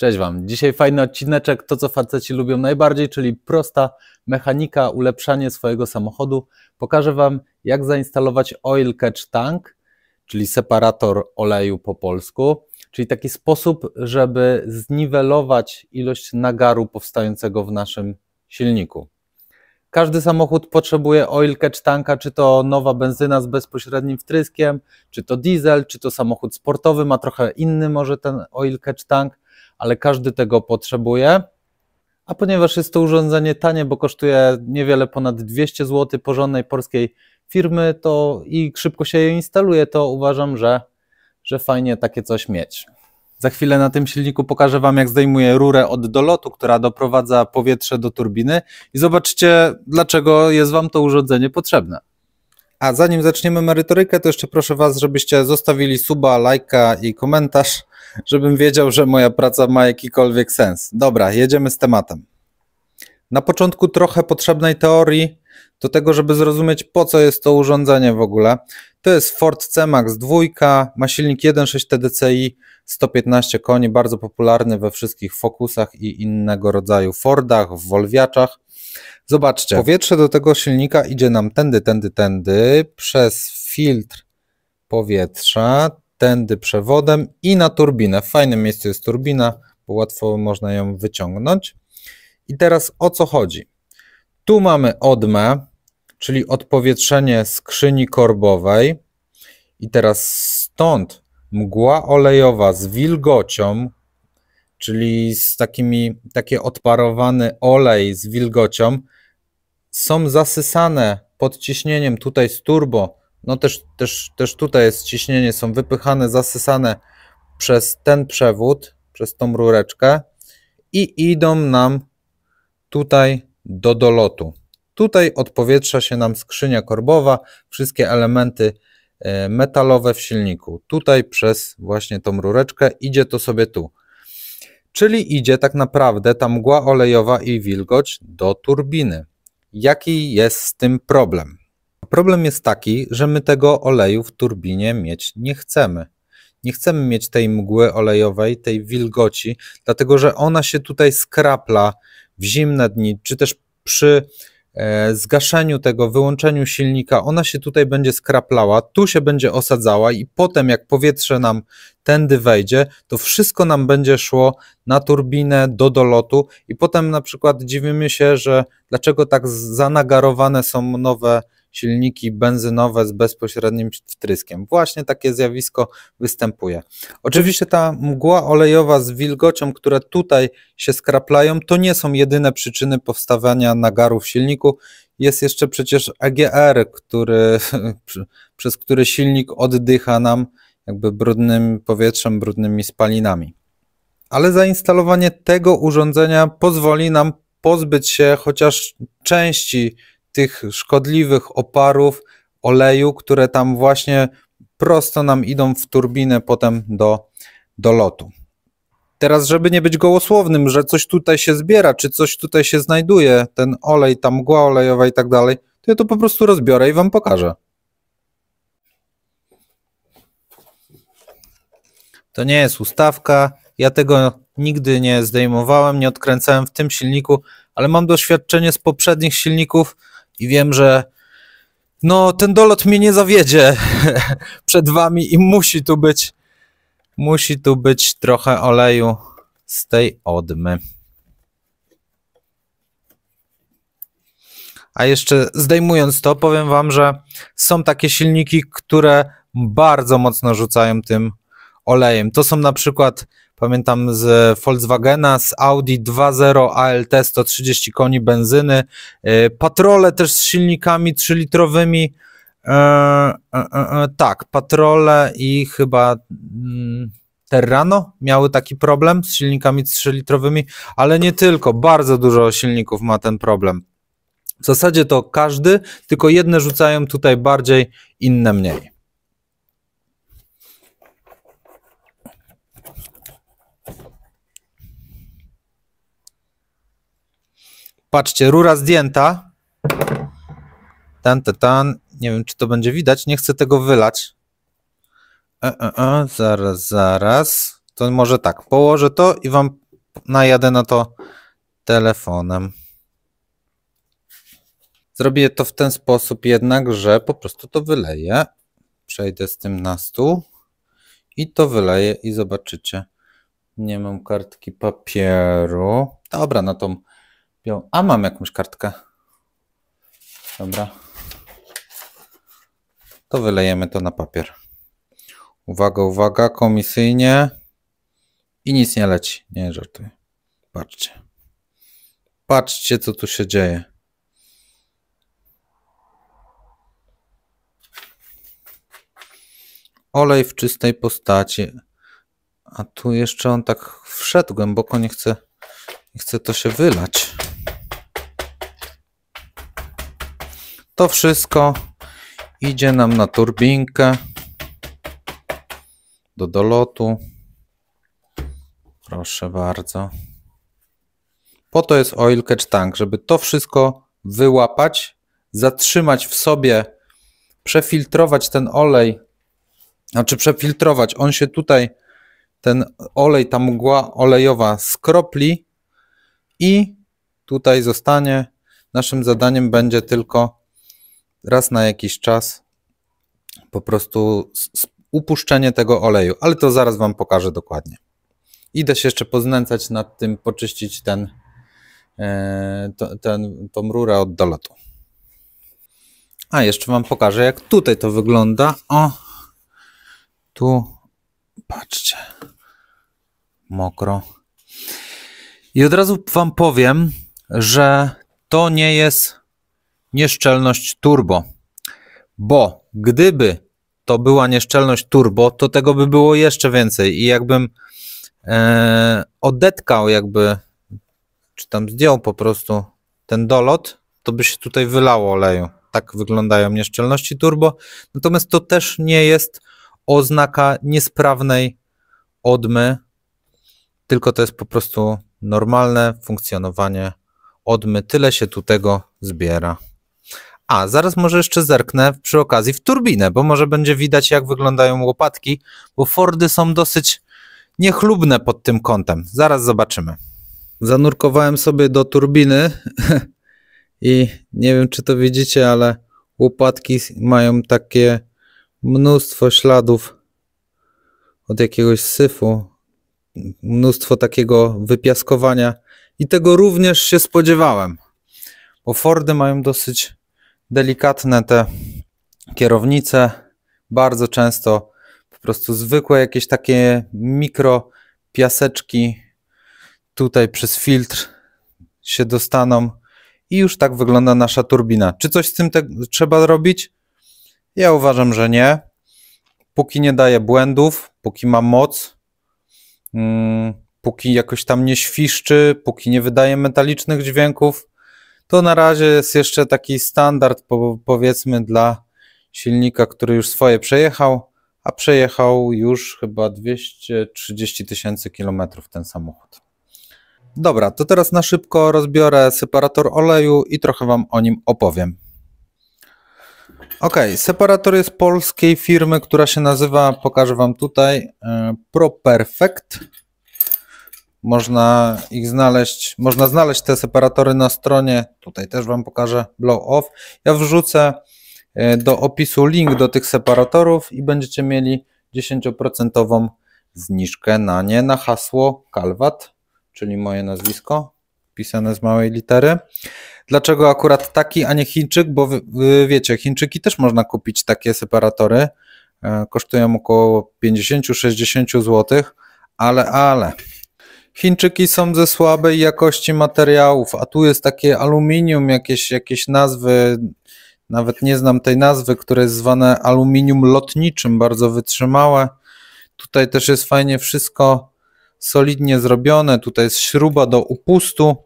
Cześć Wam. Dzisiaj fajny odcineczek, to co faceci lubią najbardziej, czyli prosta mechanika, ulepszanie swojego samochodu. Pokażę Wam, jak zainstalować oil catch tank, czyli separator oleju po polsku, czyli taki sposób, żeby zniwelować ilość nagaru powstającego w naszym silniku. Każdy samochód potrzebuje oil catch tanka, czy to nowa benzyna z bezpośrednim wtryskiem, czy to diesel, czy to samochód sportowy, ma trochę inny może ten oil catch tank ale każdy tego potrzebuje. A ponieważ jest to urządzenie tanie, bo kosztuje niewiele ponad 200 zł porządnej polskiej firmy, to i szybko się je instaluje, to uważam, że, że fajnie takie coś mieć. Za chwilę na tym silniku pokażę Wam, jak zdejmuję rurę od dolotu, która doprowadza powietrze do turbiny i zobaczcie, dlaczego jest Wam to urządzenie potrzebne. A zanim zaczniemy merytorykę, to jeszcze proszę Was, żebyście zostawili suba, lajka i komentarz, żebym wiedział, że moja praca ma jakikolwiek sens. Dobra, jedziemy z tematem. Na początku trochę potrzebnej teorii do tego, żeby zrozumieć po co jest to urządzenie w ogóle. To jest Ford C-Max 2, ma silnik 1.6 TDCi, 115 koni, bardzo popularny we wszystkich Focusach i innego rodzaju Fordach, w Wolwiaczach. Zobaczcie, powietrze do tego silnika idzie nam tędy, tędy, tędy, przez filtr powietrza, tędy przewodem i na turbinę. W fajnym miejscu jest turbina, bo łatwo można ją wyciągnąć. I teraz o co chodzi? Tu mamy odmę, czyli odpowietrzenie skrzyni korbowej. I teraz stąd mgła olejowa z wilgocią, czyli z takimi, takie odparowany olej z wilgocią, są zasysane pod ciśnieniem tutaj z turbo, no też, też, też tutaj jest ciśnienie, są wypychane, zasysane przez ten przewód, przez tą rureczkę i idą nam tutaj do dolotu. Tutaj odpowietrza się nam skrzynia korbowa, wszystkie elementy e, metalowe w silniku. Tutaj przez właśnie tą rureczkę idzie to sobie tu. Czyli idzie tak naprawdę ta mgła olejowa i wilgoć do turbiny. Jaki jest z tym problem? Problem jest taki, że my tego oleju w turbinie mieć nie chcemy. Nie chcemy mieć tej mgły olejowej, tej wilgoci, dlatego że ona się tutaj skrapla w zimne dni, czy też przy E, zgaszeniu tego, wyłączeniu silnika, ona się tutaj będzie skraplała, tu się będzie osadzała i potem jak powietrze nam tędy wejdzie, to wszystko nam będzie szło na turbinę do dolotu i potem na przykład dziwimy się, że dlaczego tak zanagarowane są nowe silniki benzynowe z bezpośrednim wtryskiem. Właśnie takie zjawisko występuje. Oczywiście ta mgła olejowa z wilgocią, które tutaj się skraplają, to nie są jedyne przyczyny powstawania nagaru w silniku. Jest jeszcze przecież EGR, który, przez który silnik oddycha nam jakby brudnym powietrzem, brudnymi spalinami. Ale zainstalowanie tego urządzenia pozwoli nam pozbyć się chociaż części tych szkodliwych oparów oleju, które tam właśnie prosto nam idą w turbinę potem do, do lotu. Teraz, żeby nie być gołosłownym, że coś tutaj się zbiera, czy coś tutaj się znajduje, ten olej, ta mgła olejowa i tak dalej, to ja to po prostu rozbiorę i Wam pokażę. To nie jest ustawka, ja tego nigdy nie zdejmowałem, nie odkręcałem w tym silniku, ale mam doświadczenie z poprzednich silników, i wiem, że no ten dolot mnie nie zawiedzie przed wami i musi tu być musi tu być trochę oleju z tej odmy. A jeszcze zdejmując to, powiem Wam, że są takie silniki, które bardzo mocno rzucają tym olejem. To są na przykład Pamiętam z Volkswagena, z Audi 2.0 ALT 130 koni benzyny. Y, patrole też z silnikami 3-litrowymi. E, e, e, tak, patrole i chyba mm, Terrano miały taki problem z silnikami 3-litrowymi, ale nie tylko. Bardzo dużo silników ma ten problem. W zasadzie to każdy, tylko jedne rzucają tutaj bardziej, inne mniej. Patrzcie, rura zdjęta. Tan, tan, tan. Nie wiem, czy to będzie widać. Nie chcę tego wylać. E, e, e, zaraz, zaraz. To może tak, położę to i wam najadę na to telefonem. Zrobię to w ten sposób jednak, że po prostu to wyleję. Przejdę z tym na stół i to wyleję i zobaczycie. Nie mam kartki papieru. Dobra, na tą a mam jakąś kartkę. Dobra. To wylejemy to na papier. Uwaga, uwaga, komisyjnie. I nic nie leci. Nie żartuję. Patrzcie. Patrzcie, co tu się dzieje. Olej w czystej postaci. A tu jeszcze on tak wszedł głęboko, nie chce, nie chce to się wylać. To wszystko idzie nam na turbinkę do dolotu. Proszę bardzo. Po to jest oil catch tank, żeby to wszystko wyłapać, zatrzymać w sobie, przefiltrować ten olej, znaczy przefiltrować. On się tutaj, ten olej, ta mgła olejowa skropli i tutaj zostanie. Naszym zadaniem będzie tylko raz na jakiś czas po prostu upuszczenie tego oleju, ale to zaraz Wam pokażę dokładnie. Idę się jeszcze poznęcać nad tym, poczyścić ten, e, ten, tą rurę od dolotu. A jeszcze Wam pokażę, jak tutaj to wygląda. O, tu patrzcie, mokro. I od razu Wam powiem, że to nie jest nieszczelność turbo. Bo gdyby to była nieszczelność turbo, to tego by było jeszcze więcej i jakbym e, odetkał jakby, czy tam zdjął po prostu ten dolot, to by się tutaj wylało oleju. Tak wyglądają nieszczelności turbo. Natomiast to też nie jest oznaka niesprawnej odmy, tylko to jest po prostu normalne funkcjonowanie odmy. Tyle się tu tego zbiera. A, zaraz może jeszcze zerknę przy okazji w turbinę, bo może będzie widać, jak wyglądają łopatki, bo Fordy są dosyć niechlubne pod tym kątem. Zaraz zobaczymy. Zanurkowałem sobie do turbiny i nie wiem, czy to widzicie, ale łopatki mają takie mnóstwo śladów od jakiegoś syfu, mnóstwo takiego wypiaskowania i tego również się spodziewałem, bo Fordy mają dosyć delikatne te kierownice, bardzo często po prostu zwykłe jakieś takie mikro piaseczki tutaj przez filtr się dostaną i już tak wygląda nasza turbina. Czy coś z tym te, trzeba robić? Ja uważam, że nie. Póki nie daje błędów, póki ma moc, mm, póki jakoś tam nie świszczy, póki nie wydaje metalicznych dźwięków, to na razie jest jeszcze taki standard, powiedzmy, dla silnika, który już swoje przejechał, a przejechał już chyba 230 tysięcy kilometrów ten samochód. Dobra, to teraz na szybko rozbiorę separator oleju i trochę Wam o nim opowiem. Ok, separator jest polskiej firmy, która się nazywa, pokażę Wam tutaj, e, ProPerfect. Można ich znaleźć, można znaleźć te separatory na stronie. Tutaj też Wam pokażę blow off. Ja wrzucę e, do opisu link do tych separatorów i będziecie mieli 10% zniżkę na nie, na hasło Calvat, czyli moje nazwisko, pisane z małej litery. Dlaczego akurat taki, a nie Chińczyk? Bo wy, wy wiecie, Chińczyki też można kupić takie separatory. E, kosztują około 50-60 zł, ale, ale Chińczyki są ze słabej jakości materiałów, a tu jest takie aluminium, jakieś, jakieś nazwy, nawet nie znam tej nazwy, które jest zwane aluminium lotniczym, bardzo wytrzymałe. Tutaj też jest fajnie wszystko solidnie zrobione. Tutaj jest śruba do upustu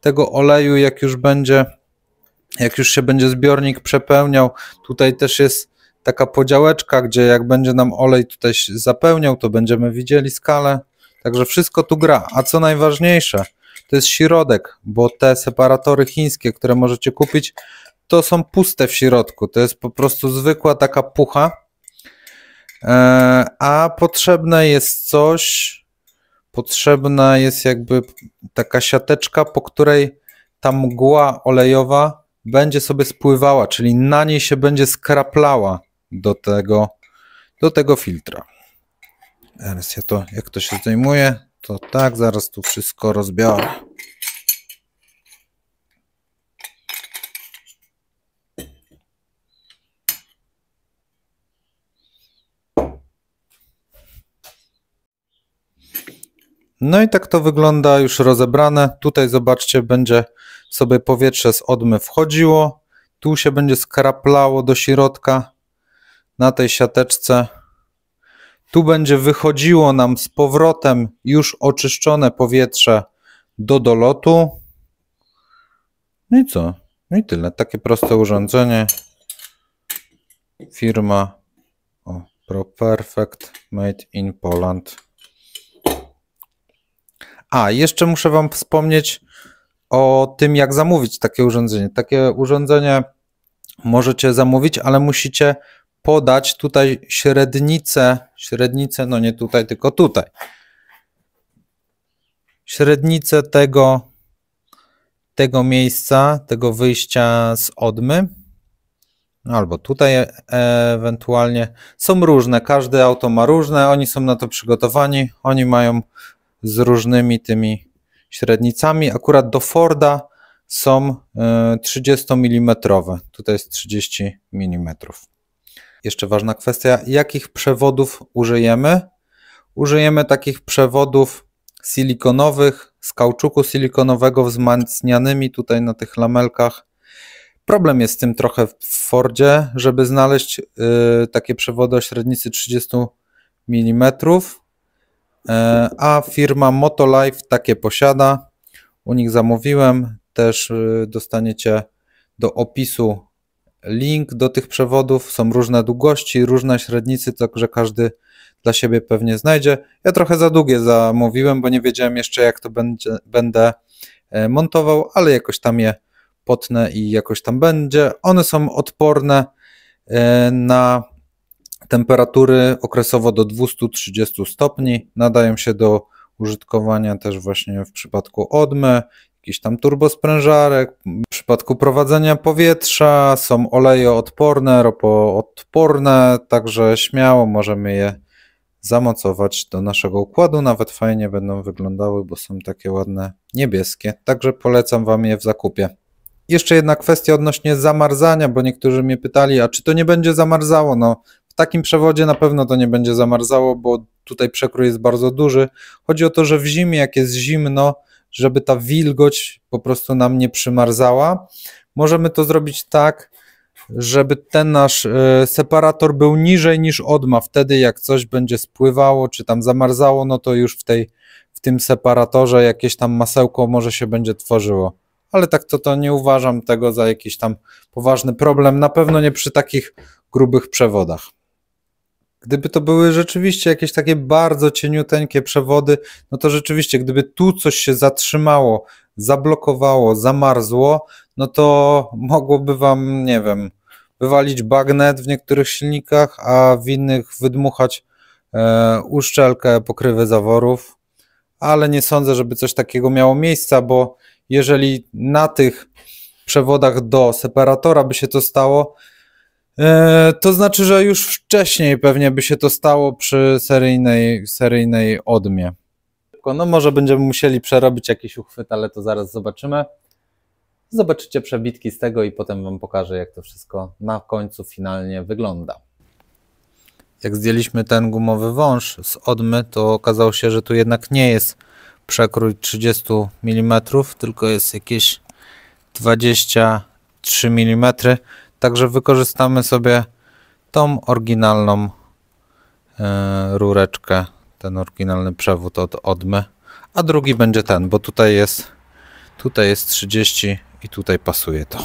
tego oleju, jak już będzie, jak już się będzie zbiornik przepełniał. Tutaj też jest taka podziałeczka, gdzie jak będzie nam olej tutaj zapełniał, to będziemy widzieli skalę. Także wszystko tu gra. A co najważniejsze, to jest środek, bo te separatory chińskie, które możecie kupić, to są puste w środku. To jest po prostu zwykła taka pucha. E, a potrzebne jest coś, potrzebna jest jakby taka siateczka, po której ta mgła olejowa będzie sobie spływała, czyli na niej się będzie skraplała do tego, do tego filtra. Teraz ja to, jak to się zdejmuje, to tak, zaraz tu wszystko rozbiorę. No i tak to wygląda już rozebrane. Tutaj zobaczcie, będzie sobie powietrze z odmy wchodziło. Tu się będzie skraplało do środka na tej siateczce. Tu będzie wychodziło nam z powrotem już oczyszczone powietrze do dolotu. No i co? No i tyle. Takie proste urządzenie. Firma o, Pro Perfect Made in Poland. A, jeszcze muszę Wam wspomnieć o tym, jak zamówić takie urządzenie. Takie urządzenie możecie zamówić, ale musicie podać tutaj średnicę, średnicę, no nie tutaj, tylko tutaj. Średnicę tego, tego miejsca, tego wyjścia z odmy. No albo tutaj e, ewentualnie. Są różne, każde auto ma różne, oni są na to przygotowani, oni mają z różnymi tymi średnicami. Akurat do Forda są 30 e, mm. Tutaj jest 30 mm jeszcze ważna kwestia, jakich przewodów użyjemy. Użyjemy takich przewodów silikonowych z kauczuku silikonowego wzmacnianymi tutaj na tych lamelkach. Problem jest z tym trochę w Fordzie, żeby znaleźć y, takie przewody o średnicy 30 mm, y, a firma Motolife takie posiada. U nich zamówiłem, też y, dostaniecie do opisu link do tych przewodów, są różne długości, różne średnicy, także każdy dla siebie pewnie znajdzie. Ja trochę za długie zamówiłem, bo nie wiedziałem jeszcze jak to będzie, będę e, montował, ale jakoś tam je potnę i jakoś tam będzie. One są odporne e, na temperatury okresowo do 230 stopni, nadają się do użytkowania też właśnie w przypadku odmy, jakiś tam turbosprężarek, w przypadku prowadzenia powietrza, są oleje odporne, ropoodporne, także śmiało możemy je zamocować do naszego układu. Nawet fajnie będą wyglądały, bo są takie ładne niebieskie. Także polecam Wam je w zakupie. Jeszcze jedna kwestia odnośnie zamarzania, bo niektórzy mnie pytali, a czy to nie będzie zamarzało? No, w takim przewodzie na pewno to nie będzie zamarzało, bo tutaj przekrój jest bardzo duży. Chodzi o to, że w zimie, jak jest zimno, żeby ta wilgoć po prostu nam nie przymarzała. Możemy to zrobić tak, żeby ten nasz e, separator był niżej niż odma. Wtedy jak coś będzie spływało czy tam zamarzało, no to już w, tej, w tym separatorze jakieś tam masełko może się będzie tworzyło. Ale tak to, to nie uważam tego za jakiś tam poważny problem. Na pewno nie przy takich grubych przewodach. Gdyby to były rzeczywiście jakieś takie bardzo cieniuteńkie przewody, no to rzeczywiście, gdyby tu coś się zatrzymało, zablokowało, zamarzło, no to mogłoby wam, nie wiem, wywalić bagnet w niektórych silnikach, a w innych wydmuchać e, uszczelkę pokrywy zaworów. Ale nie sądzę, żeby coś takiego miało miejsca, bo jeżeli na tych przewodach do separatora by się to stało, E, to znaczy, że już wcześniej pewnie by się to stało przy seryjnej, seryjnej odmie. No może będziemy musieli przerobić jakiś uchwyt, ale to zaraz zobaczymy. Zobaczycie przebitki z tego i potem Wam pokażę, jak to wszystko na końcu finalnie wygląda. Jak zdjęliśmy ten gumowy wąż z odmy, to okazało się, że tu jednak nie jest przekrój 30 mm, tylko jest jakieś 23 mm Także wykorzystamy sobie tą oryginalną e, rureczkę, ten oryginalny przewód od Odmy, a drugi będzie ten, bo tutaj jest, tutaj jest 30 i tutaj pasuje to.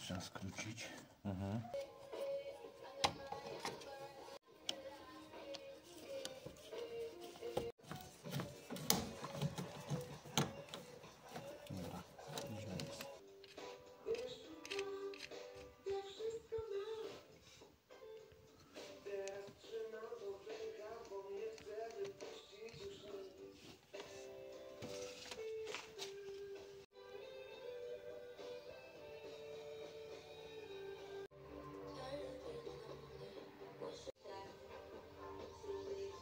trzeba skrócić. Mhm.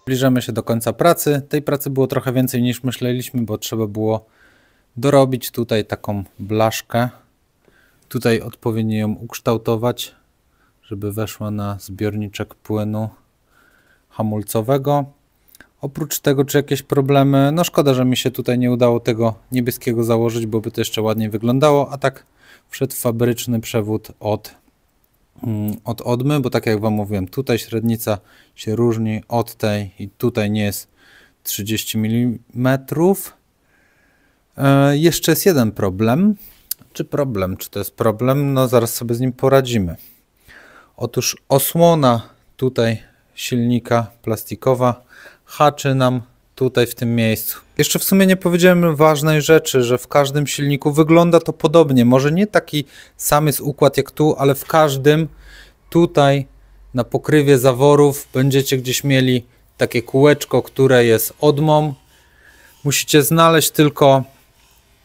Zbliżamy się do końca pracy. Tej pracy było trochę więcej niż myśleliśmy, bo trzeba było dorobić tutaj taką blaszkę. Tutaj odpowiednio ją ukształtować, żeby weszła na zbiorniczek płynu hamulcowego. Oprócz tego, czy jakieś problemy, no szkoda, że mi się tutaj nie udało tego niebieskiego założyć, bo by to jeszcze ładnie wyglądało, a tak wszedł fabryczny przewód od Mm, od odmy, bo tak jak Wam mówiłem, tutaj średnica się różni od tej i tutaj nie jest 30 mm. E, jeszcze jest jeden problem. Czy problem? Czy to jest problem? No zaraz sobie z nim poradzimy. Otóż osłona tutaj silnika plastikowa haczy nam tutaj w tym miejscu. Jeszcze w sumie nie powiedziałem ważnej rzeczy, że w każdym silniku wygląda to podobnie. Może nie taki sam jest układ jak tu, ale w każdym tutaj na pokrywie zaworów będziecie gdzieś mieli takie kółeczko, które jest odmą. Musicie znaleźć tylko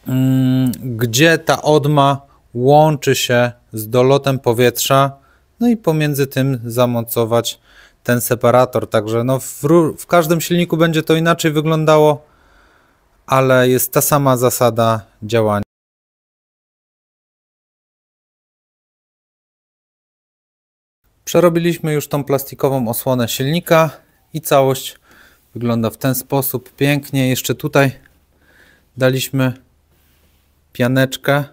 mm, gdzie ta odma łączy się z dolotem powietrza, no i pomiędzy tym zamocować ten separator. Także no w, w każdym silniku będzie to inaczej wyglądało, ale jest ta sama zasada działania. Przerobiliśmy już tą plastikową osłonę silnika i całość wygląda w ten sposób. Pięknie. Jeszcze tutaj daliśmy pianeczkę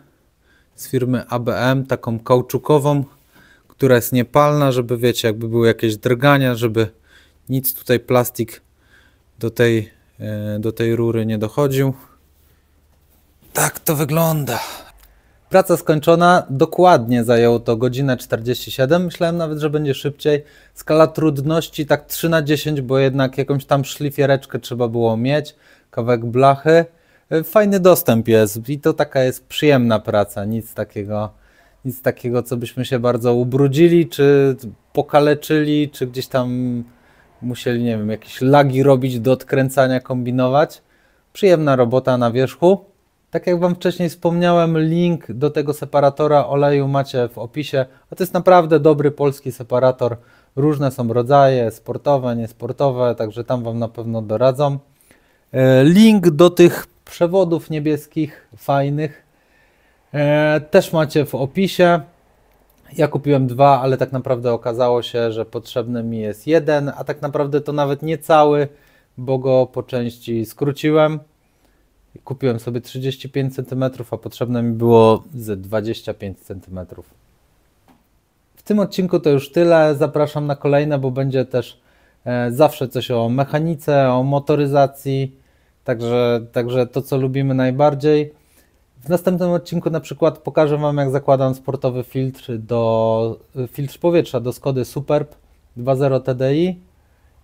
z firmy ABM, taką kauczukową która jest niepalna, żeby wiecie, jakby były jakieś drgania, żeby nic tutaj plastik do tej, e, do tej rury nie dochodził. Tak to wygląda. Praca skończona, dokładnie zajęło to godzinę 47. Myślałem nawet, że będzie szybciej. Skala trudności tak 3 na 10, bo jednak jakąś tam szlifiereczkę trzeba było mieć, kawałek blachy. E, fajny dostęp jest i to taka jest przyjemna praca, nic takiego nic takiego, co byśmy się bardzo ubrudzili, czy pokaleczyli, czy gdzieś tam musieli, nie wiem, jakieś lagi robić, do odkręcania kombinować. Przyjemna robota na wierzchu. Tak jak Wam wcześniej wspomniałem, link do tego separatora oleju macie w opisie, a to jest naprawdę dobry polski separator. Różne są rodzaje, sportowe, niesportowe, także tam Wam na pewno doradzą. E, link do tych przewodów niebieskich, fajnych, E, też macie w opisie. Ja kupiłem dwa, ale tak naprawdę okazało się, że potrzebny mi jest jeden, a tak naprawdę to nawet nie cały, bo go po części skróciłem. Kupiłem sobie 35 cm, a potrzebne mi było z 25 cm. W tym odcinku to już tyle. Zapraszam na kolejne, bo będzie też e, zawsze coś o mechanice, o motoryzacji. Także, także to, co lubimy najbardziej. W następnym odcinku na przykład pokażę Wam, jak zakładam sportowy filtr do filtr powietrza do Skody Superb 2.0 TDI.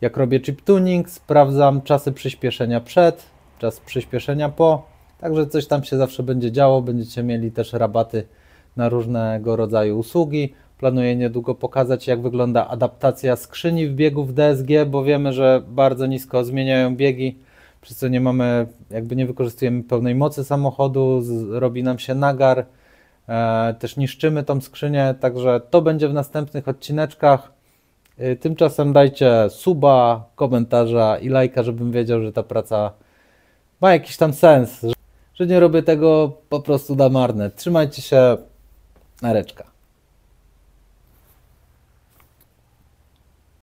Jak robię chip tuning, sprawdzam czasy przyspieszenia przed, czas przyspieszenia po. Także coś tam się zawsze będzie działo. Będziecie mieli też rabaty na różnego rodzaju usługi. Planuję niedługo pokazać, jak wygląda adaptacja skrzyni w biegu w DSG, bo wiemy, że bardzo nisko zmieniają biegi przez co nie mamy, jakby nie wykorzystujemy pełnej mocy samochodu, robi nam się nagar, e, też niszczymy tą skrzynię, także to będzie w następnych odcineczkach. E, tymczasem dajcie suba, komentarza i lajka, żebym wiedział, że ta praca ma jakiś tam sens, że nie robię tego po prostu na marne. Trzymajcie się, nareczka.